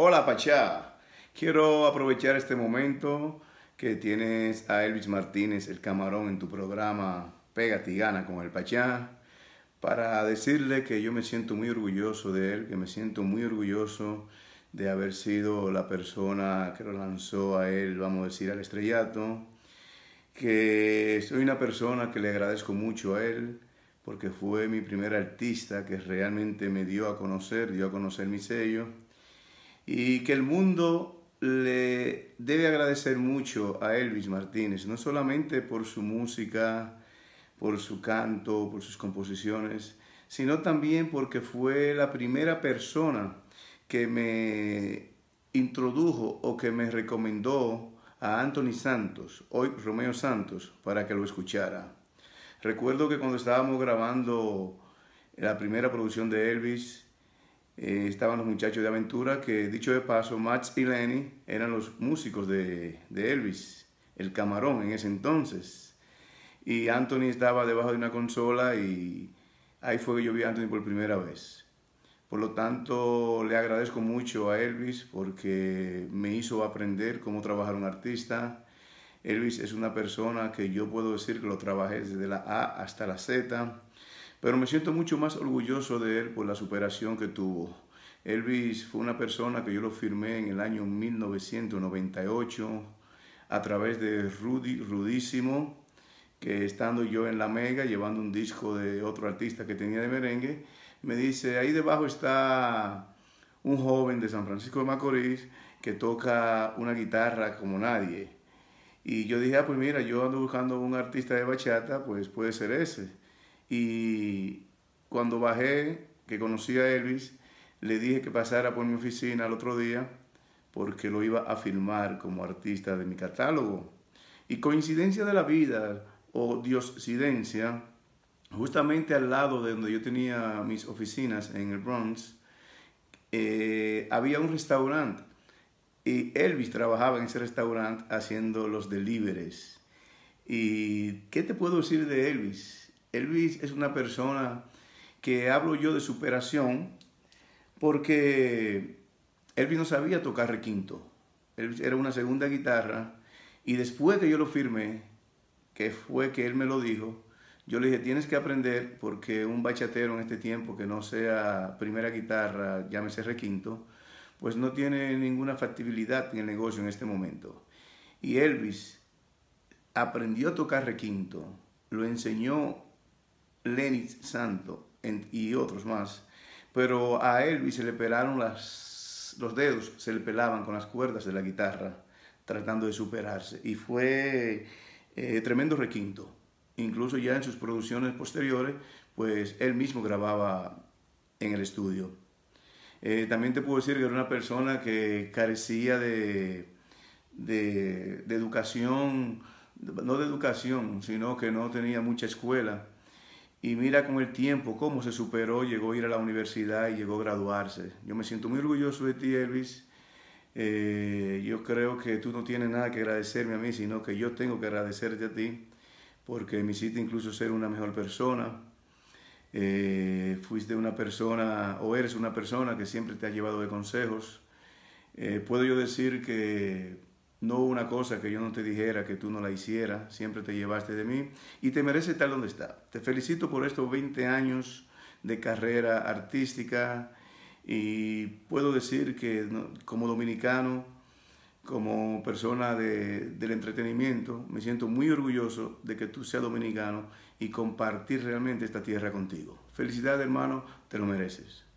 Hola Pachá, quiero aprovechar este momento que tienes a Elvis Martínez, el camarón, en tu programa Pégate y gana con el Pachá, para decirle que yo me siento muy orgulloso de él, que me siento muy orgulloso de haber sido la persona que lo lanzó a él, vamos a decir, al estrellato, que soy una persona que le agradezco mucho a él, porque fue mi primer artista que realmente me dio a conocer, dio a conocer mi sello y que el mundo le debe agradecer mucho a Elvis Martínez, no solamente por su música, por su canto, por sus composiciones, sino también porque fue la primera persona que me introdujo o que me recomendó a Anthony Santos, hoy Romeo Santos, para que lo escuchara. Recuerdo que cuando estábamos grabando la primera producción de Elvis, eh, estaban los muchachos de aventura, que dicho de paso, Max y Lenny eran los músicos de, de Elvis, el camarón en ese entonces. Y Anthony estaba debajo de una consola y ahí fue que yo vi a Anthony por primera vez. Por lo tanto, le agradezco mucho a Elvis porque me hizo aprender cómo trabajar un artista. Elvis es una persona que yo puedo decir que lo trabajé desde la A hasta la Z. Pero me siento mucho más orgulloso de él por la superación que tuvo. Elvis fue una persona que yo lo firmé en el año 1998 a través de Rudy Rudísimo, que estando yo en la mega llevando un disco de otro artista que tenía de merengue, me dice, ahí debajo está un joven de San Francisco de Macorís que toca una guitarra como nadie. Y yo dije, ah, pues mira, yo ando buscando un artista de bachata, pues puede ser ese. Y cuando bajé, que conocí a Elvis, le dije que pasara por mi oficina el otro día porque lo iba a filmar como artista de mi catálogo. Y coincidencia de la vida o diosidencia, justamente al lado de donde yo tenía mis oficinas en el Bronx, eh, había un restaurante y Elvis trabajaba en ese restaurante haciendo los deliveries. ¿Y qué te puedo decir de Elvis? Elvis es una persona que hablo yo de superación porque Elvis no sabía tocar requinto. Elvis era una segunda guitarra y después que yo lo firmé, que fue que él me lo dijo, yo le dije, tienes que aprender porque un bachatero en este tiempo que no sea primera guitarra, llámese requinto, pues no tiene ninguna factibilidad en el negocio en este momento. Y Elvis aprendió a tocar requinto, lo enseñó Lenny Santo y otros más. Pero a Elvis se le pelaron los dedos, se le pelaban con las cuerdas de la guitarra, tratando de superarse. Y fue eh, tremendo requinto. Incluso ya en sus producciones posteriores, pues él mismo grababa en el estudio. Eh, también te puedo decir que era una persona que carecía de educación, no de educación, sino que no tenía mucha escuela y mira con el tiempo cómo se superó, llegó a ir a la universidad y llegó a graduarse. Yo me siento muy orgulloso de ti, Elvis. Eh, yo creo que tú no tienes nada que agradecerme a mí, sino que yo tengo que agradecerte a ti, porque me hiciste incluso ser una mejor persona. Eh, fuiste una persona, o eres una persona que siempre te ha llevado de consejos. Eh, puedo yo decir que no una cosa que yo no te dijera que tú no la hicieras, siempre te llevaste de mí y te merece estar donde está. Te felicito por estos 20 años de carrera artística y puedo decir que como dominicano, como persona del entretenimiento, me siento muy orgulloso de que tú seas dominicano y compartir realmente esta tierra contigo. Felicidades hermano, te lo mereces.